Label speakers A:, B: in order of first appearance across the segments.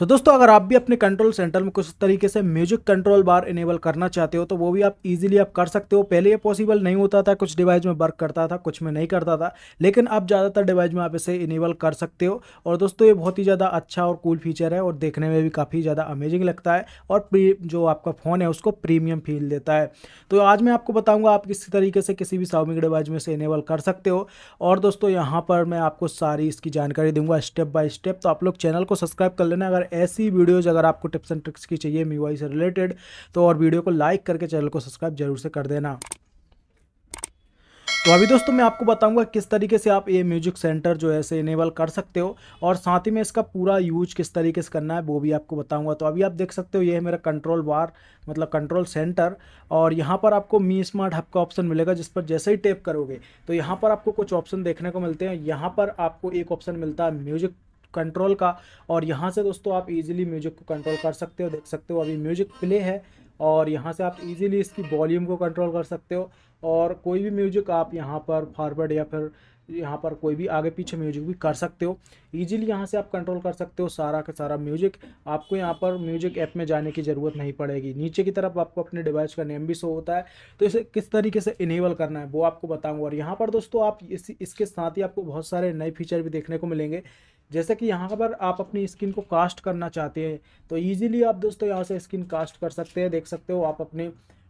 A: तो दोस्तों अगर आप भी अपने कंट्रोल सेंटर में कुछ तरीके से म्यूजिक कंट्रोल बार इनेबल करना चाहते हो तो वो भी आप इजीली आप कर सकते हो पहले ये पॉसिबल नहीं होता था कुछ डिवाइस में वर्क करता था कुछ में नहीं करता था लेकिन अब ज़्यादातर डिवाइस में आप इसे इनेबल कर सकते हो और दोस्तों ये बहुत ही ज़्यादा अच्छा और कूल फीचर है और देखने में भी काफ़ी ज़्यादा अमेजिंग लगता है और जो आपका फ़ोन है उसको प्रीमियम फील देता है तो आज मैं आपको बताऊँगा आप किस तरीके से किसी भी साउमिक डिवाइस में इसे इनेबल कर सकते हो और दोस्तों यहाँ पर मैं आपको सारी इसकी जानकारी दूंगा स्टेप बाय स्टेप तो आप लोग चैनल को सब्सक्राइब कर लेना अगर ऐसी वीडियोज़ अगर आपको टिप्स एंड ट्रिक्स की चाहिए मी e से रिलेटेड तो और वीडियो को लाइक करके चैनल को सब्सक्राइब जरूर से कर देना तो अभी दोस्तों मैं आपको बताऊंगा किस तरीके से आप ये म्यूजिक सेंटर जो है से इनेबल कर सकते हो और साथ ही में इसका पूरा यूज किस तरीके से करना है वो भी आपको बताऊंगा तो अभी आप देख सकते हो ये है मेरा कंट्रोल बार मतलब कंट्रोल सेंटर और यहाँ पर आपको मी स्मार्ट हब का ऑप्शन मिलेगा जिस पर जैसे ही टेप करोगे तो यहाँ पर आपको कुछ ऑप्शन देखने को मिलते हैं यहाँ पर आपको एक ऑप्शन मिलता है म्यूजिक कंट्रोल का और यहाँ से दोस्तों आप इजीली म्यूजिक को कंट्रोल कर सकते हो देख सकते हो अभी म्यूजिक प्ले है और यहाँ से आप इजीली इसकी वॉल्यूम को कंट्रोल कर सकते हो और कोई भी म्यूजिक आप यहाँ पर फॉरवर्ड या फिर यहाँ पर कोई भी आगे पीछे म्यूजिक भी कर सकते हो इजीली यहाँ से आप कंट्रोल कर सकते हो सारा का सारा म्यूजिक आपको यहाँ पर म्यूजिक ऐप में जाने की ज़रूरत नहीं पड़ेगी नीचे की तरफ आपको अपने डिवाइस का नेम भी शो होता है तो इसे किस तरीके से इनेबल करना है वो आपको बताऊँगा और यहाँ पर दोस्तों आप इस, इसके साथ ही आपको बहुत सारे नए फीचर भी देखने को मिलेंगे जैसे कि यहाँ पर आप अपनी स्किन को कास्ट करना चाहते हैं तो ईजिली आप दोस्तों यहाँ से स्किन कास्ट कर सकते हैं देख सकते हो आप अपने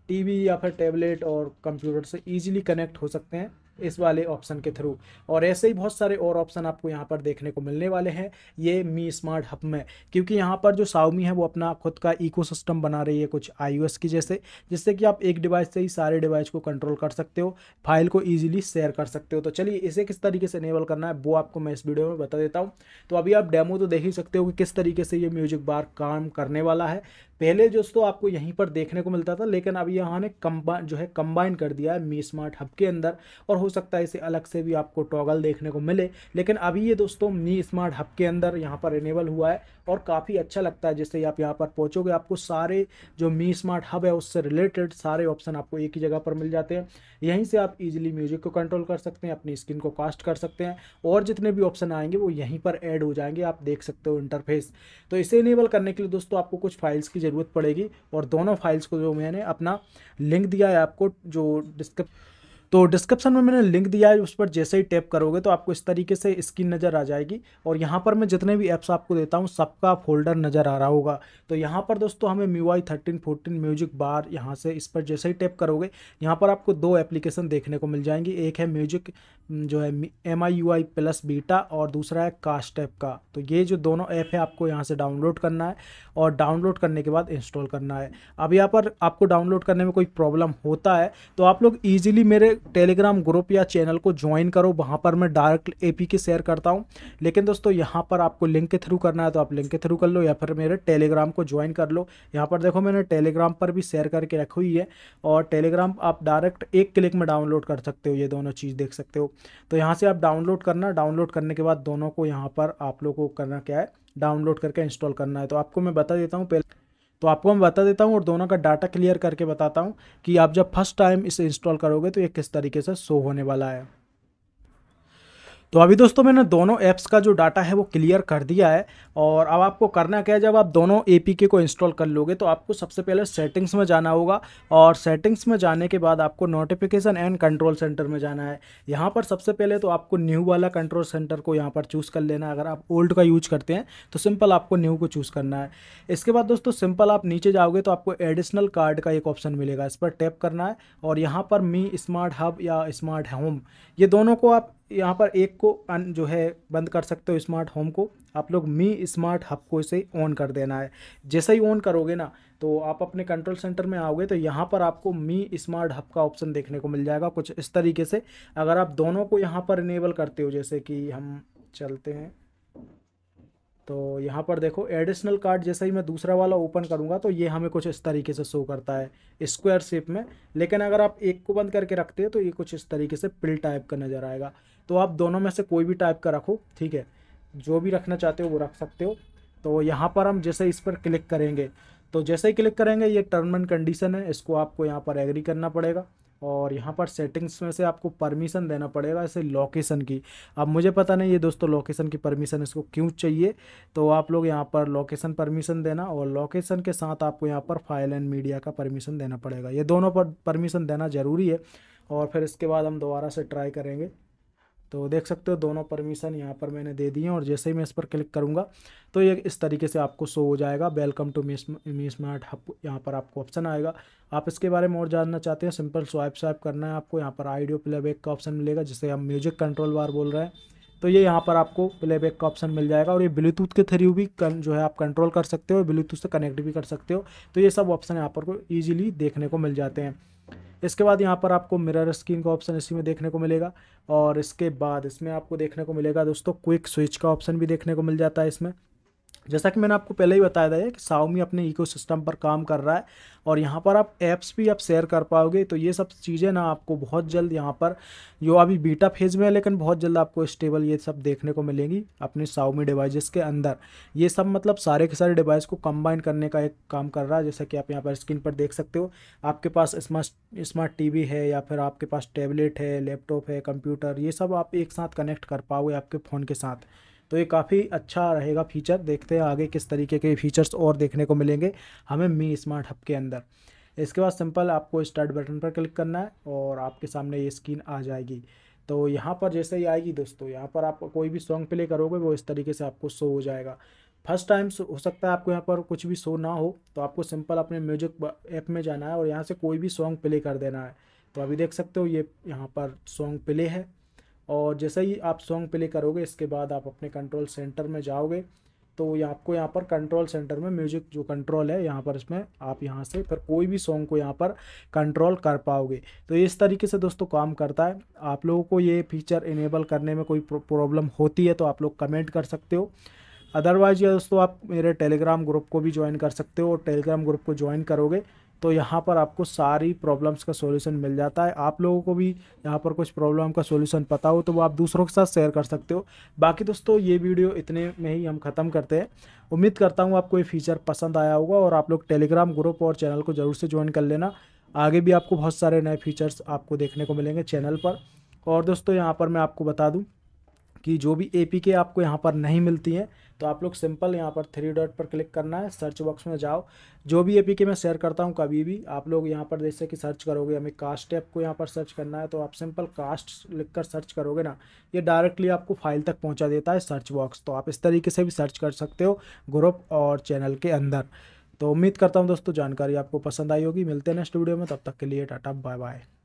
A: टीवी या फिर टैबलेट और कंप्यूटर से ईजिली कनेक्ट हो सकते हैं इस वाले ऑप्शन के थ्रू और ऐसे ही बहुत सारे और ऑप्शन आपको यहाँ पर देखने को मिलने वाले हैं ये मी स्मार्ट हब में क्योंकि यहाँ पर जो साउमी है वो अपना खुद का इको बना रही है कुछ आई की जैसे जिससे कि आप एक डिवाइस से ही सारे डिवाइस को कंट्रोल कर सकते हो फाइल को ईजिली शेयर कर सकते हो तो चलिए इसे किस तरीके से इनेबल करना है वो आपको मैं इस वीडियो में बता देता हूँ तो अभी आप डेमो तो देख ही सकते हो कि किस तरीके से ये म्यूजिक बार काम करने वाला है पहले दोस्तों आपको यहीं पर देखने को मिलता था लेकिन अभी यहाँ ने कम्बा जो है कंबाइन कर दिया है मी स्मार्ट हब के अंदर और हो सकता है इसे अलग से भी आपको टॉगल देखने को मिले लेकिन अभी ये दोस्तों मी स्मार्ट हब के अंदर यहाँ पर इनेबल हुआ है और काफ़ी अच्छा लगता है जैसे आप यहाँ पर पहुँचोगे आपको सारे जो मी स्मार्ट हब है उससे रिलेटेड सारे ऑप्शन आपको एक ही जगह पर मिल जाते हैं यहीं से आप इजीली म्यूजिक को कंट्रोल कर सकते हैं अपनी स्किन को कास्ट कर सकते हैं और जितने भी ऑप्शन आएंगे वो यहीं पर ऐड हो जाएंगे आप देख सकते हो इंटरफेस तो इसे इनेबल करने के लिए दोस्तों आपको कुछ फाइल्स की ज़रूरत पड़ेगी और दोनों फाइल्स को जो मैंने अपना लिंक दिया है आपको जो डिस्क्रिप तो डिस्क्रिप्शन में मैंने लिंक दिया है उस पर जैसे ही टैप करोगे तो आपको इस तरीके से स्क्रीन नज़र आ जाएगी और यहाँ पर मैं जितने भी ऐप्स आपको देता हूँ सबका फोल्डर नज़र आ रहा होगा तो यहाँ पर दोस्तों हमें MIUI thirteen fourteen music bar यहाँ से इस पर जैसे ही टैप करोगे यहाँ पर आपको दो एप्लीकेशन देखने को मिल जाएंगी एक है म्यूजिक जो है M I U I plus beta और दूसरा है कास्ट ऐप का तो ये जो दोनों ऐप है आपको यहाँ से डाउनलोड करना है और डाउनलोड करने के बाद इंस्टॉल करना है अब यहाँ पर आपको डाउनलोड करने में कोई प्रॉब्लम होता है तो आप लोग ईजिली मेरे टेलीग्राम ग्रुप या चैनल को ज्वाइन करो वहाँ पर मैं direct A P K share करता हूँ लेकिन दोस्तों यहाँ पर आपको लिंक के थ्रू करना है तो आप लिंक के थ्रू कर लो या फिर मेरे टेलीग्राम को ज्वाइन कर लो यहाँ पर देखो मैंने टेलीग्राम पर भी शेयर करके रखी हुई है और टेलीग्राम आप डायरेक्ट एक क्लिक में डाउनलोड कर सकते हो ये दोनों चीज़ देख सकते हो तो यहाँ से आप डाउनलोड करना डाउनलोड करने के बाद दोनों को यहाँ पर आप लोग को करना क्या है डाउनलोड करके इंस्टॉल करना है तो आपको मैं बता देता हूँ पहले तो आपको मैं बता देता हूँ और दोनों का डाटा क्लियर करके बताता हूँ कि आप जब फर्स्ट टाइम इसे इंस्टॉल करोगे तो ये किस तरीके से शो होने वाला है तो अभी दोस्तों मैंने दोनों ऐप्स का जो डाटा है वो क्लियर कर दिया है और अब आपको करना क्या है जब आप दोनों के को इंस्टॉल कर लोगे तो आपको सबसे पहले सेटिंग्स में जाना होगा और सेटिंग्स में जाने के बाद आपको नोटिफिकेशन एंड कंट्रोल सेंटर में जाना है यहाँ पर सबसे पहले तो आपको न्यू वाला कंट्रोल सेंटर को यहाँ पर चूज़ कर लेना है अगर आप ओल्ड का यूज करते हैं तो सिंपल आपको न्यू को चूज़ करना है इसके बाद दोस्तों सिंपल आप नीचे जाओगे तो आपको एडिशनल कार्ड का एक ऑप्शन मिलेगा इस पर टैप करना है और यहाँ पर मी स्मार्ट हब या स्मार्ट होम ये दोनों को आप यहाँ पर एक को अन जो है बंद कर सकते हो स्मार्ट होम को आप लोग मी स्मार्ट हब को इसे ऑन कर देना है जैसे ही ऑन करोगे ना तो आप अपने कंट्रोल सेंटर में आओगे तो यहाँ पर आपको मी स्मार्ट हब का ऑप्शन देखने को मिल जाएगा कुछ इस तरीके से अगर आप दोनों को यहाँ पर इनेबल करते हो जैसे कि हम चलते हैं तो यहाँ पर देखो एडिशनल कार्ड जैसे ही मैं दूसरा वाला ओपन करूँगा तो ये हमें कुछ इस तरीके से शो करता है स्क्वायर शेप में लेकिन अगर आप एक को बंद करके रखते हैं तो ये कुछ इस तरीके से पिल टाइप का नज़र आएगा तो आप दोनों में से कोई भी टाइप का रखो ठीक है जो भी रखना चाहते हो वो रख सकते हो तो यहाँ पर हम जैसे इस पर क्लिक करेंगे तो जैसे ही क्लिक करेंगे ये टर्म एंड कंडीशन है इसको आपको यहाँ पर एग्री करना पड़ेगा और यहाँ पर सेटिंग्स में से आपको परमिशन देना पड़ेगा इसे लोकेशन की अब मुझे पता नहीं है दोस्तों लोकेशन की परमिशन इसको क्यों चाहिए तो आप लोग यहाँ पर लोकेशन परमिशन देना और लोकेशन के साथ आपको यहाँ पर फाइल एंड मीडिया का परमिशन देना पड़ेगा ये दोनों पर परमिशन देना ज़रूरी है और फिर इसके बाद हम दोबारा से ट्राई करेंगे तो देख सकते हो दोनों परमिशन यहाँ पर मैंने दे दी हैं और जैसे ही मैं इस पर क्लिक करूँगा तो ये इस तरीके से आपको शो हो जाएगा welcome to Mi Mi smart hub यहाँ पर आपको ऑप्शन आएगा आप इसके बारे में और जानना चाहते हैं सिंपल स्वाइप स्वाइप करना है आपको यहाँ पर आइडियो प्लेबैक का ऑप्शन मिलेगा जिसे हम म्यूजिक कंट्रोल बार बोल रहे हैं तो ये यहाँ पर आपको प्लेबैक का ऑप्शन मिल जाएगा और ये ब्लूटूथ के थ्रू भी कन जो है आप कंट्रोल कर सकते हो ब्लूटूथ से कनेक्ट भी कर सकते हो तो ये सब ऑप्शन यहाँ पर ईजिली देखने को मिल जाते हैं इसके बाद यहाँ पर आपको मिरर स्क्रीन का ऑप्शन इसी में देखने को मिलेगा और इसके बाद इसमें आपको देखने को मिलेगा दोस्तों क्विक स्विच का ऑप्शन भी देखने को मिल जाता है इसमें जैसा कि मैंने आपको पहले ही बताया था कि साउमी अपने इकोसिस्टम पर काम कर रहा है और यहाँ पर आप ऐप्स भी आप शेयर कर पाओगे तो ये सब चीज़ें ना आपको बहुत जल्द यहाँ पर जो अभी बीटा फेज़ में है लेकिन बहुत जल्द आपको स्टेबल ये सब देखने को मिलेंगी अपने साउमी डिवाइसेस के अंदर ये सब मतलब सारे के सारे डिवाइस को कंबाइन करने का एक काम कर रहा है जैसा कि आप यहाँ पर स्क्रीन पर देख सकते हो आपके पास स्मार्ट स्मार्ट टी है या फिर आपके पास टैबलेट है लैपटॉप है कंप्यूटर ये सब आप एक साथ कनेक्ट कर पाओगे आपके फ़ोन के साथ तो ये काफ़ी अच्छा रहेगा फीचर देखते हैं आगे किस तरीके के फीचर्स और देखने को मिलेंगे हमें मी स्मार्ट हब के अंदर इसके बाद सिंपल आपको स्टार्ट बटन पर क्लिक करना है और आपके सामने ये स्क्रीन आ जाएगी तो यहाँ पर जैसे ही आएगी दोस्तों यहाँ पर आप कोई भी सॉन्ग प्ले करोगे वो इस तरीके से आपको शो हो जाएगा फर्स्ट टाइम हो सकता है आपको यहाँ पर कुछ भी शो ना हो तो आपको सिंपल अपने म्यूजिक ऐप में जाना है और यहाँ से कोई भी सॉन्ग प्ले कर देना है तो अभी देख सकते हो ये यहाँ पर सॉन्ग प्ले है और जैसे ही आप सॉन्ग प्ले करोगे इसके बाद आप अपने कंट्रोल सेंटर में जाओगे तो ये आपको यहाँ पर कंट्रोल सेंटर में म्यूजिक जो कंट्रोल है यहाँ पर इसमें आप यहाँ से फिर कोई भी सॉन्ग को यहाँ पर कंट्रोल कर पाओगे तो इस तरीके से दोस्तों काम करता है आप लोगों को ये फीचर इनेबल करने में कोई प्रॉब्लम होती है तो आप लोग कमेंट कर सकते हो अदरवाइज़ या दोस्तों आप मेरे टेलीग्राम ग्रुप को भी ज्वाइन कर सकते हो और टेलीग्राम ग्रुप को ज्वाइन करोगे तो यहाँ पर आपको सारी प्रॉब्लम्स का सॉल्यूशन मिल जाता है आप लोगों को भी यहाँ पर कुछ प्रॉब्लम का सॉल्यूशन पता हो तो वो आप दूसरों के साथ शेयर कर सकते हो बाकी दोस्तों ये वीडियो इतने में ही हम ख़त्म करते हैं उम्मीद करता हूँ आपको ये फीचर पसंद आया होगा और आप लोग टेलीग्राम ग्रुप और चैनल को ज़रूर से ज्वाइन कर लेना आगे भी आपको बहुत सारे नए फीचर्स आपको देखने को मिलेंगे चैनल पर और दोस्तों यहाँ पर मैं आपको बता दूँ कि जो भी ए आपको यहाँ पर नहीं मिलती हैं तो आप लोग सिंपल यहाँ पर थ्री डॉट पर क्लिक करना है सर्च बॉक्स में जाओ जो भी के मैं शेयर करता हूँ कभी भी आप लोग यहाँ पर जैसे कि सर्च करोगे हमें कास्ट ऐप को यहाँ पर सर्च करना है तो आप सिंपल कास्ट लिख कर सर्च करोगे ना ये डायरेक्टली आपको फाइल तक पहुँचा देता है सर्च बॉक्स तो आप इस तरीके से भी सर्च कर सकते हो ग्रुप और चैनल के अंदर तो उम्मीद करता हूँ दोस्तों जानकारी आपको पसंद आई होगी मिलते हैं नेक्स्ट वीडियो में तब तक के लिए टाटा बाय बाय